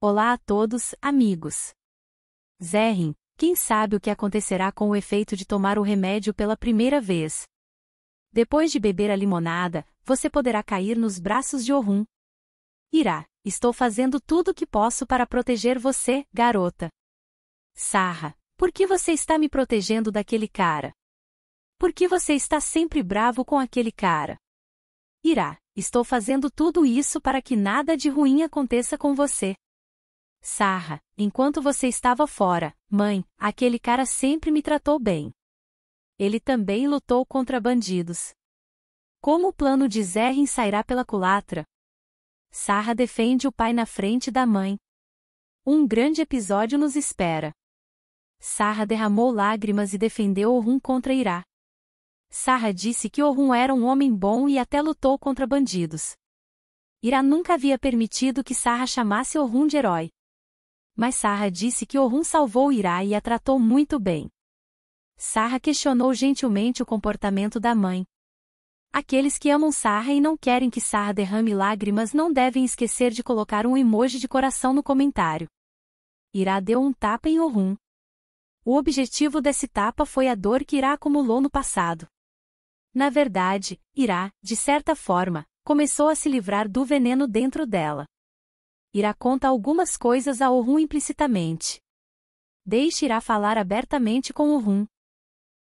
Olá a todos, amigos. Zerrin, quem sabe o que acontecerá com o efeito de tomar o remédio pela primeira vez? Depois de beber a limonada, você poderá cair nos braços de Orun. Irá, estou fazendo tudo o que posso para proteger você, garota. Sarra, por que você está me protegendo daquele cara? Por que você está sempre bravo com aquele cara? Irá, estou fazendo tudo isso para que nada de ruim aconteça com você. Sarra, enquanto você estava fora, mãe, aquele cara sempre me tratou bem. Ele também lutou contra bandidos. Como o plano de Zerrin sairá pela culatra? Sarra defende o pai na frente da mãe. Um grande episódio nos espera. Sarra derramou lágrimas e defendeu Orhun contra Irá. Sarra disse que Orhun era um homem bom e até lutou contra bandidos. Irá nunca havia permitido que Sarra chamasse Orhun de herói mas Sarra disse que Orun salvou Ira e a tratou muito bem. Sarra questionou gentilmente o comportamento da mãe. Aqueles que amam Sarra e não querem que Sarra derrame lágrimas não devem esquecer de colocar um emoji de coração no comentário. Ira deu um tapa em Orun. O objetivo desse tapa foi a dor que Ira acumulou no passado. Na verdade, Ira, de certa forma, começou a se livrar do veneno dentro dela irá contar algumas coisas a Orun implicitamente. Deixe irá falar abertamente com Orun.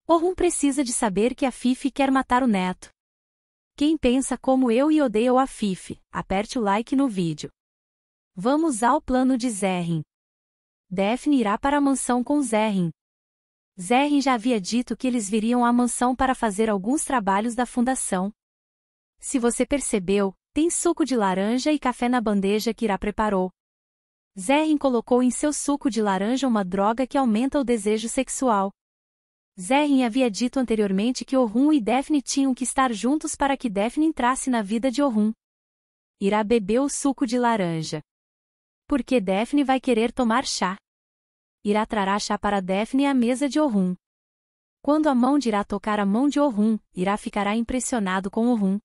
Orun precisa de saber que a Fifi quer matar o neto. Quem pensa como eu e odeia a Fifi, aperte o like no vídeo. Vamos ao plano de Zerrin. Daphne irá para a mansão com Zerrin. Zerrin já havia dito que eles viriam à mansão para fazer alguns trabalhos da fundação. Se você percebeu, tem suco de laranja e café na bandeja que Ira preparou. Zerrin colocou em seu suco de laranja uma droga que aumenta o desejo sexual. Zerrin havia dito anteriormente que Orhun e Daphne tinham que estar juntos para que Daphne entrasse na vida de Orhun. Ira bebeu o suco de laranja. Porque Daphne vai querer tomar chá. Ira trará chá para Daphne à mesa de Orhun. Quando a mão de Ira tocar a mão de Orhun, Ira ficará impressionado com Orhun.